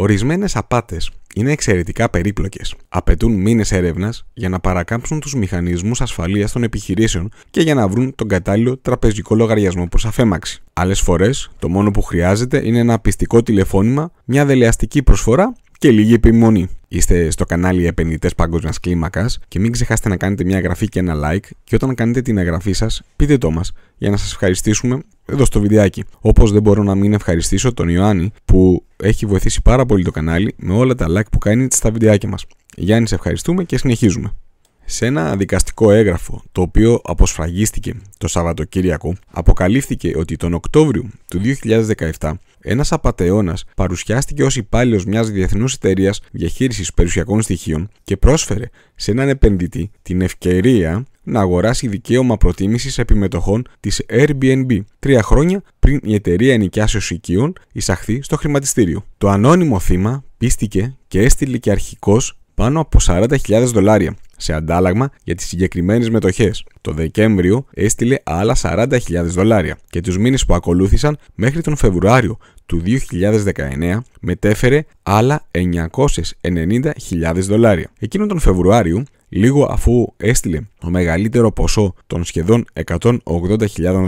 Ορισμένες απάτες είναι εξαιρετικά περίπλοκες. Απαιτούν μήνες έρευνας για να παρακάμψουν τους μηχανισμούς ασφαλείας των επιχειρήσεων και για να βρουν τον κατάλληλο τραπεζικό λογαριασμό προς αφέμαξη. Άλλες φορές, το μόνο που χρειάζεται είναι ένα πιστικό τηλεφώνημα, μια δελεαστική προσφορά και λίγη επιμονή. Είστε στο κανάλι Επενδυτές Παγκόσμιας Κλίμακας και μην ξεχάσετε να κάνετε μια εγγραφή και ένα like. Και όταν κάνετε την εγγραφή σας, πείτε το μας για να σας ευχαριστήσουμε εδώ στο βιντεάκι. Όπως δεν μπορώ να μην ευχαριστήσω τον Ιωάννη που έχει βοηθήσει πάρα πολύ το κανάλι με όλα τα like που κάνει στα βιντεάκια μας. Γιάννη, σε ευχαριστούμε και συνεχίζουμε. Σε ένα δικαστικό έγγραφο, το οποίο αποσφραγίστηκε το Σαββατοκύριακο, αποκαλύφθηκε ότι τον Οκτώβριο του 2017 ένας απαταιώνας παρουσιάστηκε ως υπάλληλος μιας διεθνούς εταιρείας διαχείρισης περιουσιακών στοιχείων και πρόσφερε σε έναν επενδυτή την ευκαιρία να αγοράσει δικαίωμα προτίμησης επιμετοχών της Airbnb τρία χρόνια πριν η εταιρεία ενοικιάσεως οικείων εισαχθεί στο χρηματιστήριο. Το ανώνυμο θύμα πίστηκε και έστειλε και αρχικώς πάνω από 40.000 δολάρια σε αντάλλαγμα για τις συγκεκριμένες μετοχές. Το Δεκέμβριο έστειλε άλλα 40.000 δολάρια και τους μήνες που ακολούθησαν μέχρι τον Φεβρουάριο του 2019 μετέφερε άλλα 990.000 δολάρια. Εκείνο τον Φεβρουάριο Λίγο αφού έστειλε το μεγαλύτερο ποσό των σχεδόν 180.000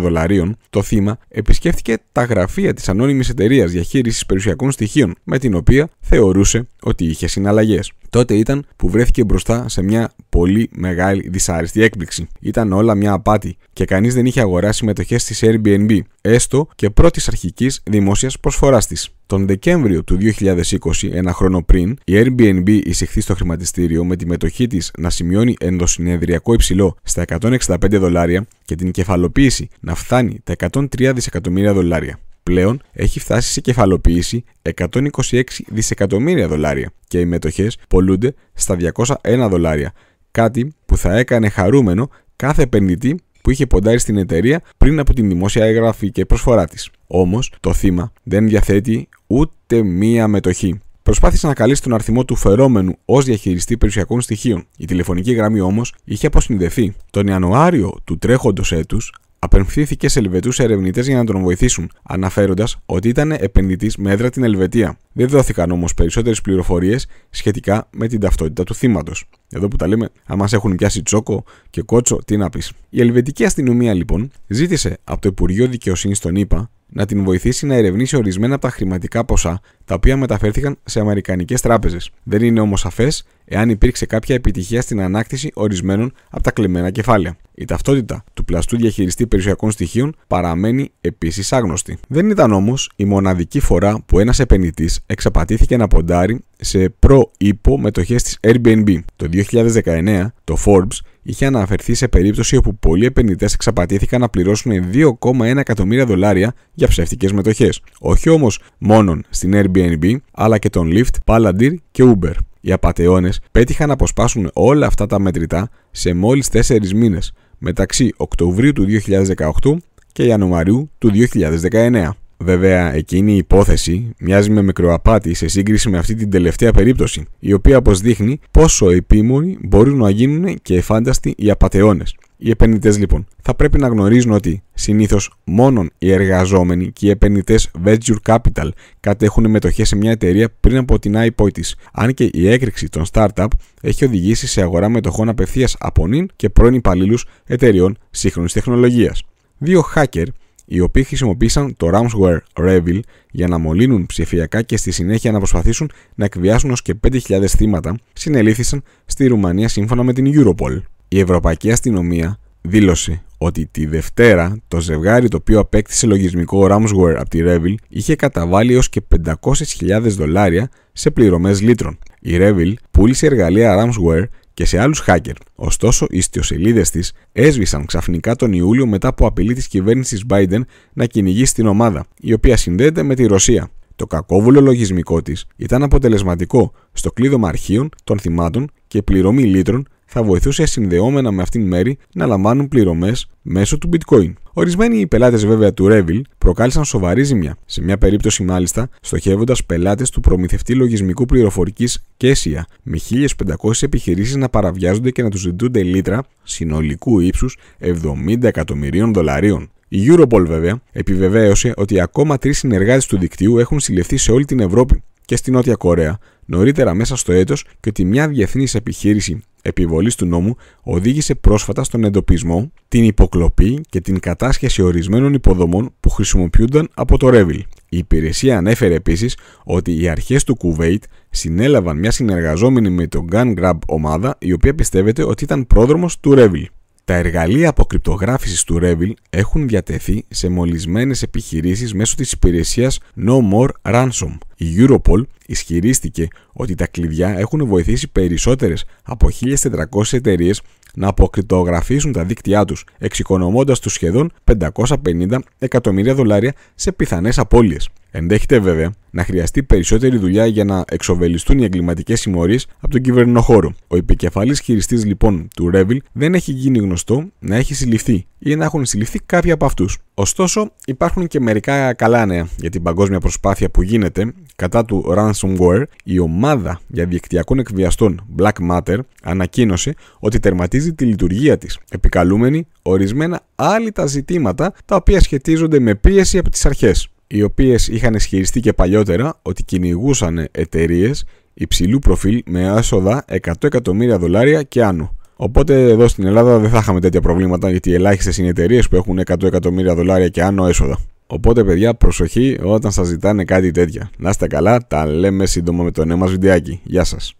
δολαρίων, το θύμα επισκέφθηκε τα γραφεία της ανώνυμης εταιρείας διαχείρισης περιουσιακών στοιχείων, με την οποία θεωρούσε ότι είχε συναλλαγές τότε ήταν που βρέθηκε μπροστά σε μια πολύ μεγάλη δυσάρεστη έκπληξη. Ήταν όλα μια απάτη και κανείς δεν είχε αγοράσει μετοχές της Airbnb, έστω και πρώτης αρχικής δημόσιας προσφοράς της. Τον Δεκέμβριο του 2020, ένα χρόνο πριν, η Airbnb εισηχθεί στο χρηματιστήριο με τη μετοχή της να σημειώνει ενδοσυνεδριακό υψηλό στα 165 δολάρια και την κεφαλοποίηση να φτάνει τα 103 δισεκατομμύρια δολάρια. Πλέον έχει φτάσει σε κεφαλοποίηση 126 δισεκατομμύρια δολάρια και οι μετοχές πολλούνται στα 201 δολάρια, κάτι που θα έκανε χαρούμενο κάθε επενδυτή που είχε ποντάρει στην εταιρεία πριν από την δημόσια έγγραφη και προσφορά της. Όμως, το θύμα δεν διαθέτει ούτε μία μετοχή. Προσπάθησε να καλύψει τον αριθμό του φερόμενου ως διαχειριστή περιουσιακών στοιχείων. Η τηλεφωνική γραμμή όμως είχε αποσυνδεθεί. Τον Ιανουάριο του τρέχοντος έτους απευθύνθηκε σε Ελβετούς ερευνητές για να τον βοηθήσουν, αναφέροντας ότι ήταν επενδυτής με έδρα την Ελβετία. Δεν δόθηκαν όμως περισσότερες πληροφορίες σχετικά με την ταυτότητα του θύματος. Εδώ που τα λέμε, αν μας έχουν πιάσει τσόκο και κότσο, τι να πεις. Η Ελβετική αστυνομία λοιπόν ζήτησε από το Υπουργείο Δικαιοσύνης των ΗΠΑ να την βοηθήσει να ερευνήσει ορισμένα από τα χρηματικά ποσά τα οποία μεταφέρθηκαν σε Αμερικανικές τράπεζες. Δεν είναι όμως σαφέ εάν υπήρξε κάποια επιτυχία στην ανάκτηση ορισμένων από τα κλεμμένα κεφάλαια. Η ταυτότητα του πλαστού διαχειριστή περιουσιακών στοιχείων παραμένει επίσης άγνωστη. Δεν ήταν όμως η μοναδική φορά που ένας επενδυτής εξαπατήθηκε να ποντάρει σε προ-υπο μετοχέ της Airbnb. Το 2019, το Forbes είχε αναφερθεί σε περίπτωση όπου πολλοί επενδυτές εξαπατήθηκαν να πληρώσουν 2,1 εκατομμύρια δολάρια για ψεύτικες μετοχές. Όχι όμως μόνον στην Airbnb, αλλά και τον Lyft, Palantir και Uber οι απαταιώνες πέτυχαν να αποσπάσουν όλα αυτά τα μετρητά σε μόλις 4 μήνες, μεταξύ Οκτωβρίου του 2018 και Ιανουαρίου του 2019. Βέβαια, εκείνη η υπόθεση μοιάζει με μικροαπάτη σε σύγκριση με αυτή την τελευταία περίπτωση, η οποία αποσδείχνει πόσο επίμονοι μπορούν να γίνουν και εφάνταστοι οι απαταιώνες. Οι επενδυτές λοιπόν θα πρέπει να γνωρίζουν ότι συνήθως μόνο οι εργαζόμενοι και οι επενδυτές venture capital κατέχουν μετοχές σε μια εταιρεία πριν από την IPO της. Αν και η έκρηξη των startup έχει οδηγήσει σε αγορά μετοχών απευθείας από νυν και πρώην υπαλλήλους εταιρεών σύγχρονης τεχνολογίας. Δύο hacker οι οποίοι χρησιμοποίησαν το Ramsware Revil για να μολύνουν ψηφιακά και στη συνέχεια να προσπαθήσουν να εκβιάσουν ως και 5.000 θύματα, συνελήφθησαν στη Ρουμανία σύμφωνα με την Europol. Η Ευρωπαϊκή Αστυνομία δήλωσε ότι τη Δευτέρα το ζευγάρι το οποίο απέκτησε λογισμικό Ramsware από τη Revil είχε καταβάλει έως και 500.000 δολάρια σε πληρωμές λίτρων. Η Revil πούλησε εργαλεία Ramsware και σε άλλους hacker. Ωστόσο, οι ιστιοσελίδες της έσβησαν ξαφνικά τον Ιούλιο μετά από απειλή της κυβέρνησης Biden να κυνηγήσει στην ομάδα, η οποία συνδέεται με τη Ρωσία. Το κακόβουλο λογισμικό της ήταν αποτελεσματικό στο κλείδωμα αρχείων των θυμάτων και πληρωμή λίτρων θα βοηθούσε συνδεόμενα με αυτήν μέρη να λαμβάνουν πληρωμές μέσω του bitcoin. Ορισμένοι οι πελάτες βέβαια του Revil προκάλεσαν σοβαρή ζημιά, σε μια περίπτωση μάλιστα στοχεύοντας πελάτες του προμηθευτή λογισμικού πληροφορικής Κέσια με 1500 επιχειρήσεις να παραβιάζονται και να τους ζητούνται λίτρα συνολικού ύψους 70 εκατομμυρίων δολαρίων. Η Europol, βέβαια, επιβεβαίωσε ότι ακόμα τρεις συνεργάτες του δικτύου έχουν συλληφθεί σε όλη την Ευρώπη και στη Νότια Κορέα νωρίτερα μέσα στο έτος και ότι μια διεθνής επιχείρηση επιβολής του νόμου οδήγησε πρόσφατα στον εντοπισμό, την υποκλοπή και την κατάσχεση ορισμένων υποδομών που χρησιμοποιούνταν από το Ρέβιλ. Η υπηρεσία ανέφερε επίσης ότι οι αρχές του Κουβέιτ συνέλαβαν μια συνεργαζόμενη με τον Gun Grab ομάδα η οποία πιστεύεται ότι ήταν πρόδρομος του Ρέβιλ. Τα εργαλεία αποκρυπτογράφησης του Revil έχουν διατεθεί σε μολυσμένες επιχειρήσεις μέσω της υπηρεσίας No More Ransom. Η Europol ισχυρίστηκε ότι τα κλειδιά έχουν βοηθήσει περισσότερες από 1.400 εταιρείες να αποκρυπτογραφήσουν τα δίκτυά τους, εξοικονομώντας τους σχεδόν 550 εκατομμύρια δολάρια σε πιθανές απώλειες. Ενδέχεται βέβαια να χρειαστεί περισσότερη δουλειά για να εξοβελιστούν οι εγκληματικές συμμορίες από τον κυβερνοχώρο. Ο επικεφαλής χειριστής λοιπόν του Revil δεν έχει γίνει γνωστό να έχει συλληφθεί ή να έχουν συλληφθεί κάποιοι από αυτούς. Ωστόσο, υπάρχουν και μερικά καλά νέα για την παγκόσμια προσπάθεια που γίνεται κατά του ransomware. Η ομάδα για διεκτυακών εκβιαστών Black Matter ανακοίνωσε ότι τερματίζει τη λειτουργία της, επικαλούμενη ορισμένα άλλη τα ζητήματα τα οποία σχετίζονται με πίεση από τις αρχές οι οποίες είχαν ισχυριστεί και παλιότερα ότι κυνηγούσαν εταιρείες υψηλού προφίλ με έσοδα 100 εκατομμύρια δολάρια και άνω. Οπότε εδώ στην Ελλάδα δεν θα είχαμε τέτοια προβλήματα γιατί ελάχιστες είναι εταιρείες που έχουν 100 εκατομμύρια δολάρια και άνω έσοδα. Οπότε, παιδιά, προσοχή όταν σας ζητάνε κάτι τέτοια. Να είστε καλά, τα λέμε σύντομα με το νέο μας βιντεάκι. Γεια σας.